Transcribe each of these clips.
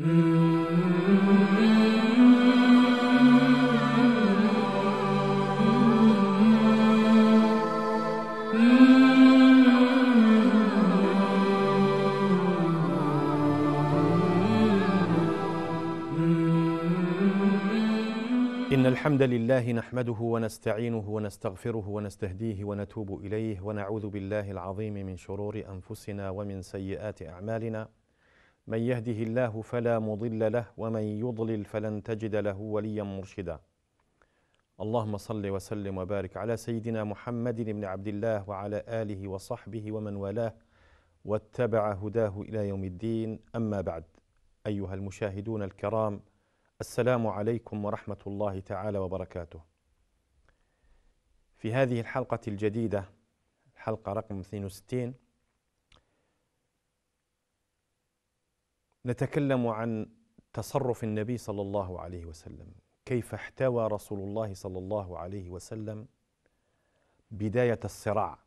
إن الحمد لله نحمده ونستعينه ونستغفره ونستهديه ونتوب إليه ونعوذ بالله العظيم من شرور أنفسنا ومن سيئات أعمالنا من يهده الله فلا مضل له ومن يضلل فلن تجد له وليا مرشدا اللهم صل وسلم وبارك على سيدنا محمد بن عبد الله وعلى اله وصحبه ومن والاه واتبع هداه الى يوم الدين اما بعد ايها المشاهدون الكرام السلام عليكم ورحمه الله تعالى وبركاته في هذه الحلقه الجديده الحلقه رقم 62 نتكلم عن تصرف النبي صلى الله عليه وسلم كيف احتوى رسول الله صلى الله عليه وسلم بدايه الصراع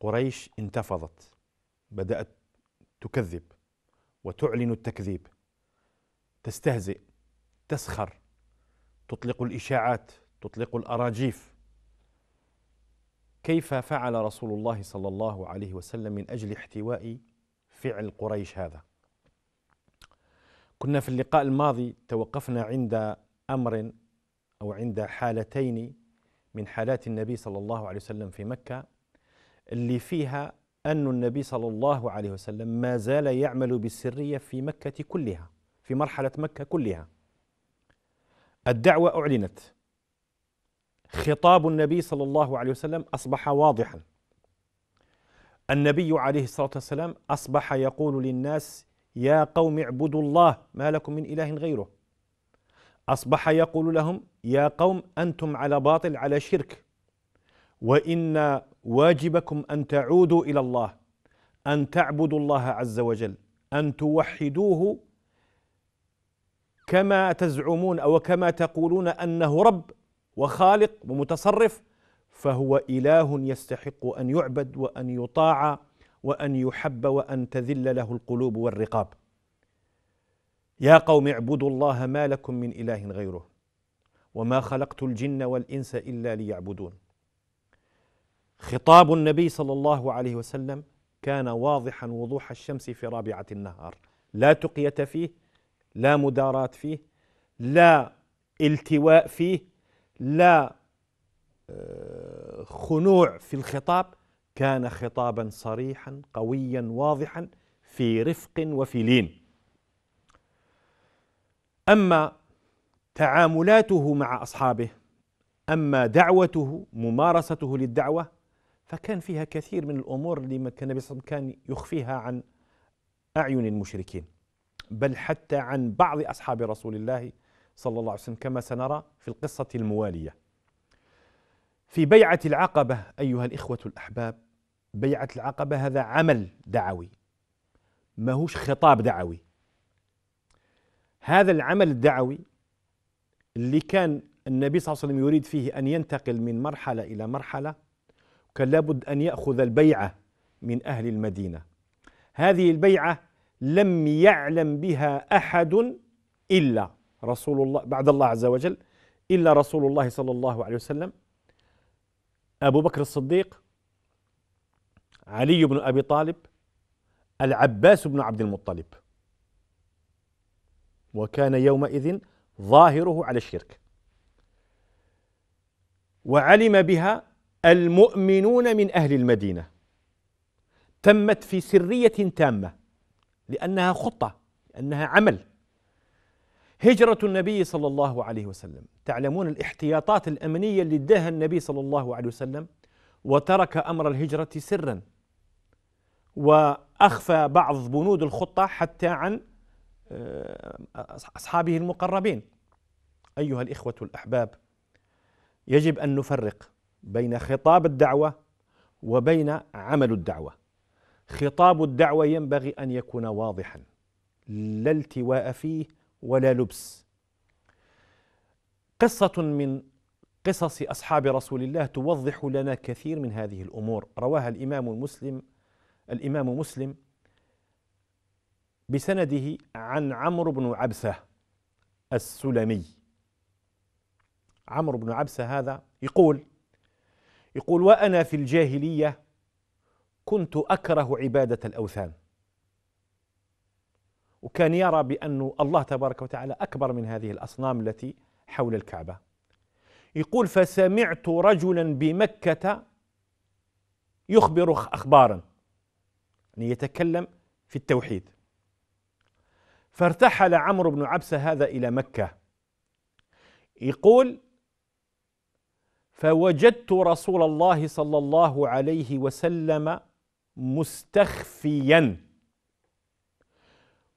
قريش انتفضت بدات تكذب وتعلن التكذيب تستهزئ تسخر تطلق الاشاعات تطلق الاراجيف كيف فعل رسول الله صلى الله عليه وسلم من اجل احتواء فعل قريش هذا كنا في اللقاء الماضي توقفنا عند امر او عند حالتين من حالات النبي صلى الله عليه وسلم في مكه اللي فيها ان النبي صلى الله عليه وسلم ما زال يعمل بالسريه في مكه كلها في مرحله مكه كلها الدعوه اعلنت خطاب النبي صلى الله عليه وسلم اصبح واضحا النبي عليه الصلاه والسلام اصبح يقول للناس يا قوم اعبدوا الله ما لكم من اله غيره اصبح يقول لهم يا قوم انتم على باطل على شرك وان واجبكم ان تعودوا الى الله ان تعبدوا الله عز وجل ان توحدوه كما تزعمون او كما تقولون انه رب وخالق ومتصرف فهو اله يستحق ان يعبد وان يطاع وان يحب وان تذل له القلوب والرقاب يا قوم اعبدوا الله ما لكم من اله غيره وما خلقت الجن والانس الا ليعبدون خطاب النبي صلى الله عليه وسلم كان واضحا وضوح الشمس في رابعه النهار لا تقيه فيه لا مداراه فيه لا التواء فيه لا آه، خنوع في الخطاب كان خطابا صريحا قويا واضحا في رفق وفي لين اما تعاملاته مع اصحابه اما دعوته ممارسته للدعوه فكان فيها كثير من الامور اللي كان النبي صلى الله عليه وسلم كان يخفيها عن اعين المشركين بل حتى عن بعض اصحاب رسول الله صلى الله عليه وسلم كما سنرى في القصه المواليه في بيعة العقبة أيها الإخوة الأحباب بيعة العقبة هذا عمل دعوي ماهوش خطاب دعوي هذا العمل الدعوي اللي كان النبي صلى الله عليه وسلم يريد فيه أن ينتقل من مرحلة إلى مرحلة كان لابد أن يأخذ البيعة من أهل المدينة هذه البيعة لم يعلم بها أحد إلا رسول الله بعد الله عز وجل إلا رسول الله صلى الله عليه وسلم أبو بكر الصديق علي بن أبي طالب العباس بن عبد المطلب وكان يومئذ ظاهره على الشرك وعلم بها المؤمنون من أهل المدينة تمت في سرية تامة لأنها خطة لأنها عمل هجرة النبي صلى الله عليه وسلم تعلمون الاحتياطات الأمنية اللي اداها النبي صلى الله عليه وسلم وترك أمر الهجرة سرا وأخفى بعض بنود الخطة حتى عن آه، أصحابه المقربين أيها الإخوة الأحباب يجب أن نفرق بين خطاب الدعوة وبين عمل الدعوة خطاب الدعوة ينبغي أن يكون واضحا لا التواء فيه ولا لبس قصة من قصص أصحاب رسول الله توضح لنا كثير من هذه الأمور رواها الإمام المسلم الإمام مسلم بسنده عن عمرو بن عبسة السلمي عمرو بن عبسة هذا يقول يقول وأنا في الجاهلية كنت أكره عبادة الأوثان وكان يرى بأن الله تبارك وتعالى أكبر من هذه الأصنام التي حول الكعبة يقول فسمعت رجلا بمكة يخبر أخبارا يعني يتكلم في التوحيد فارتحل عمرو بن عبسة هذا إلى مكة يقول فوجدت رسول الله صلى الله عليه وسلم مستخفيا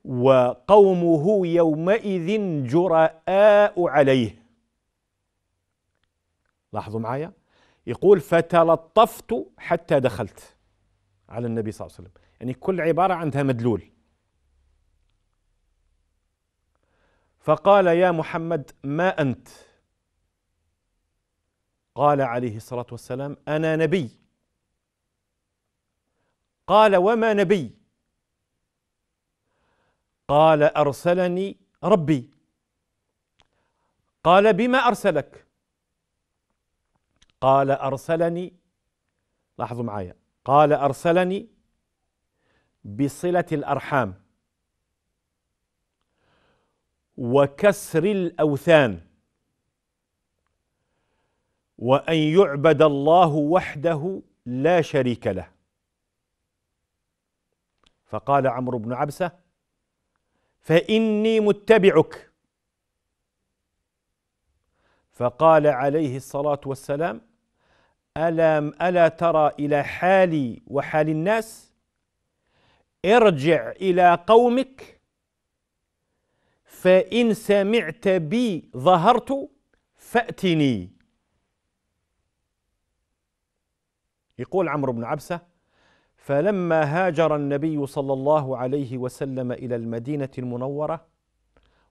وقومه يومئذ جراء عليه لاحظوا معايا يقول فتلطفت حتى دخلت على النبي صلى الله عليه وسلم يعني كل عبارة عندها مدلول فقال يا محمد ما أنت قال عليه الصلاة والسلام أنا نبي قال وما نبي قال أرسلني ربي قال بما أرسلك قال أرسلني لاحظوا معايا قال أرسلني بصلة الأرحام وكسر الأوثان وأن يعبد الله وحده لا شريك له فقال عمرو بن عبسه فإني متبعك فقال عليه الصلاة والسلام ألم ألا ترى إلى حالي وحال الناس ارجع إلى قومك فإن سمعت بي ظهرت فأتني يقول عمرو بن عبسة فلما هاجر النبي صلى الله عليه وسلم الى المدينه المنوره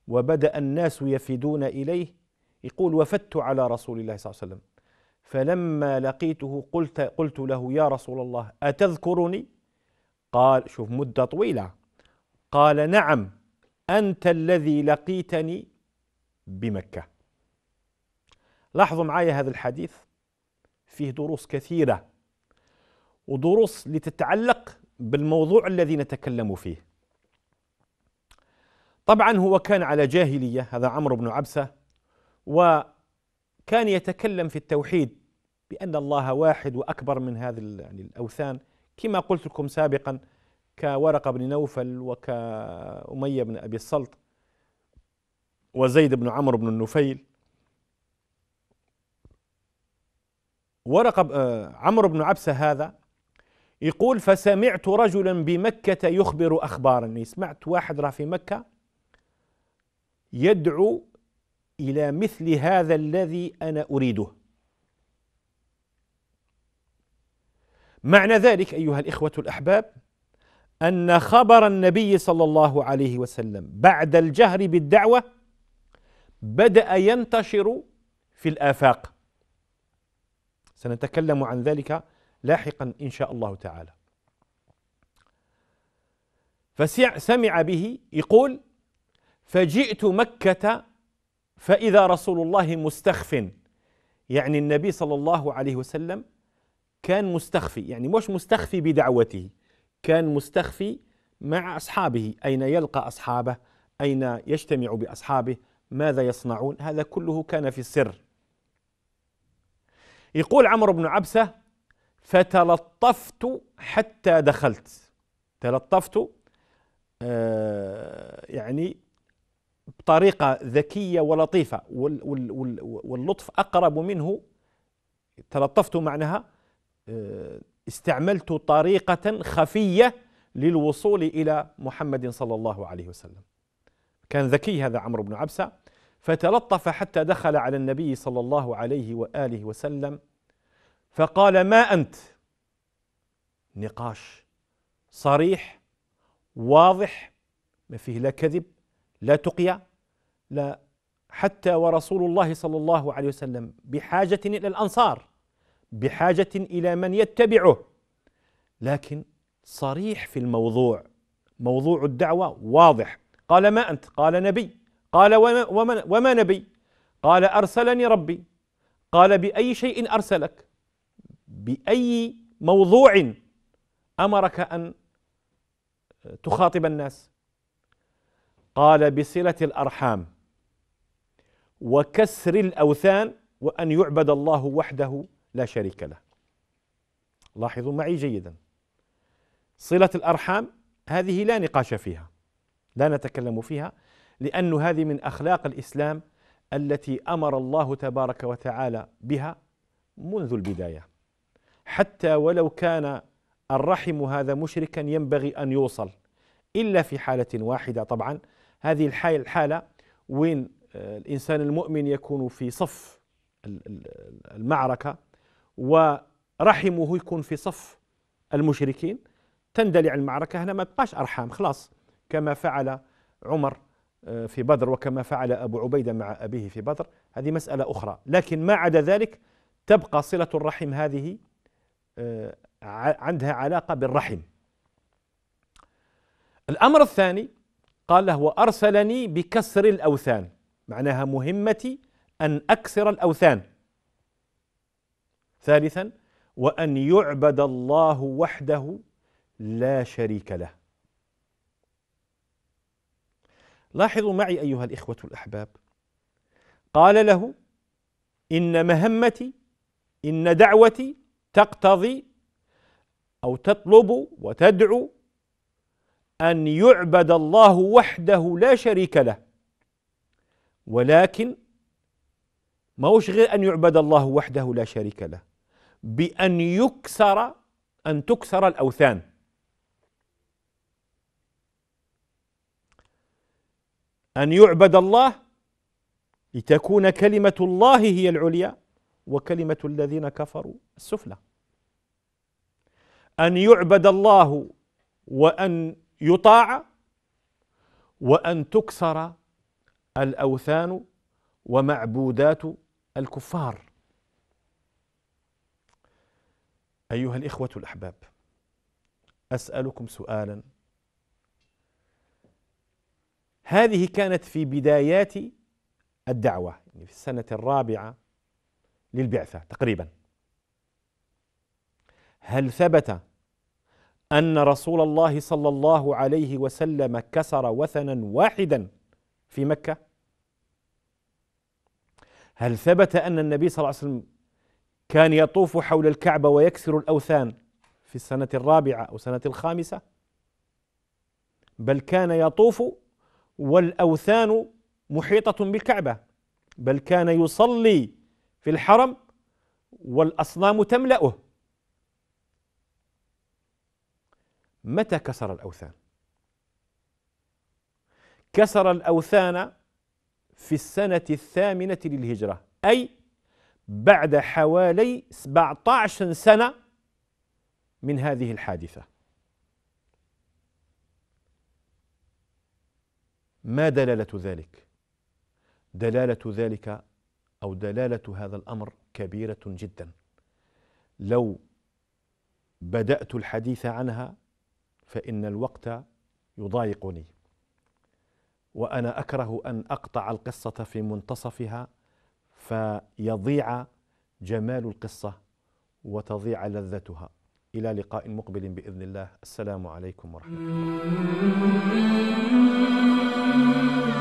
وبدا الناس يفدون اليه يقول وفدت على رسول الله صلى الله عليه وسلم فلما لقيته قلت قلت له يا رسول الله اتذكرني قال شوف مده طويله قال نعم انت الذي لقيتني بمكه لاحظوا معايا هذا الحديث فيه دروس كثيره ودروس لتتعلق بالموضوع الذي نتكلم فيه طبعا هو كان على جاهلية هذا عمرو بن عبسة وكان يتكلم في التوحيد بأن الله واحد وأكبر من هذه يعني الأوثان كما قلت لكم سابقا كورقة بن نوفل وكأمية بن أبي السلط وزيد بن عمرو بن النفيل ورقة آه، عمرو بن عبسة هذا يقول فسمعت رجلا بمكة يخبر أخبارا سمعت واحد راه في مكة يدعو إلى مثل هذا الذي أنا أريده معنى ذلك أيها الإخوة الأحباب أن خبر النبي صلى الله عليه وسلم بعد الجهر بالدعوة بدأ ينتشر في الآفاق سنتكلم عن ذلك لاحقا إن شاء الله تعالى فسمع به يقول فجئت مكة فإذا رسول الله مستخف يعني النبي صلى الله عليه وسلم كان مستخفي يعني مش مستخفي بدعوته كان مستخفي مع أصحابه أين يلقى أصحابه أين يجتمع بأصحابه ماذا يصنعون هذا كله كان في السر يقول عمرو بن عبسة فتلطفت حتى دخلت تلطفت آه، يعني بطريقة ذكية ولطيفة واللطف أقرب منه تلطفت معناها آه، استعملت طريقة خفية للوصول إلى محمد صلى الله عليه وسلم كان ذكي هذا عمرو بن عبسة فتلطف حتى دخل على النبي صلى الله عليه وآله وسلم فقال ما انت نقاش صريح واضح ما فيه لا كذب لا تقيا لا حتى ورسول الله صلى الله عليه وسلم بحاجه الى الانصار بحاجه الى من يتبعه لكن صريح في الموضوع موضوع الدعوه واضح قال ما انت قال نبي قال وما, وما, وما نبي قال ارسلني ربي قال باي شيء ارسلك باي موضوع امرك ان تخاطب الناس قال بصله الارحام وكسر الاوثان وان يعبد الله وحده لا شريك له لاحظوا معي جيدا صله الارحام هذه لا نقاش فيها لا نتكلم فيها لأن هذه من أخلاق الإسلام التي أمر الله تبارك وتعالى بها منذ البداية حتى ولو كان الرحم هذا مشركا ينبغي أن يوصل إلا في حالة واحدة طبعا هذه الحالة وين الإنسان المؤمن يكون في صف المعركة ورحمه يكون في صف المشركين تندلع المعركة هنا ما تبقاش أرحام خلاص كما فعل عمر آه، في بدر وكما فعل أبو عبيدة مع أبيه في بدر هذه مسألة أخرى لكن ما عدا ذلك تبقى صلة الرحم هذه آه، عندها علاقة بالرحم الأمر الثاني قال له وأرسلني بكسر الأوثان معناها مهمتي أن أكسر الأوثان ثالثا وأن يعبد الله وحده لا شريك له لاحظوا معي أيها الإخوة الأحباب قال له إن مهمتي إن دعوتي تقتضي او تطلب وتدعو ان يعبد الله وحده لا شريك له ولكن ما هوش غير ان يعبد الله وحده لا شريك له بان يكسر ان تكسر الاوثان ان يعبد الله لتكون كلمه الله هي العليا وكلمة الذين كفروا السفلى أن يعبد الله وأن يطاع وأن تكسر الأوثان ومعبودات الكفار أيها الإخوة الأحباب أسألكم سؤالا هذه كانت في بدايات الدعوة يعني في السنة الرابعة للبعثة تقريبا هل ثبت أن رسول الله صلى الله عليه وسلم كسر وثنا واحدا في مكة هل ثبت أن النبي صلى الله عليه وسلم كان يطوف حول الكعبة ويكسر الأوثان في السنة الرابعة أو سنة الخامسة بل كان يطوف والأوثان محيطة بالكعبة بل كان يصلي في الحرم والأصنام تملأه متى كسر الأوثان؟ كسر الأوثان في السنة الثامنة للهجرة أي بعد حوالي 17 سنة من هذه الحادثة ما دلالة ذلك؟ دلالة ذلك أو دلالة هذا الأمر كبيرة جدا لو بدأت الحديث عنها فإن الوقت يضايقني وأنا أكره أن أقطع القصة في منتصفها فيضيع جمال القصة وتضيع لذتها إلى لقاء مقبل بإذن الله السلام عليكم ورحمة الله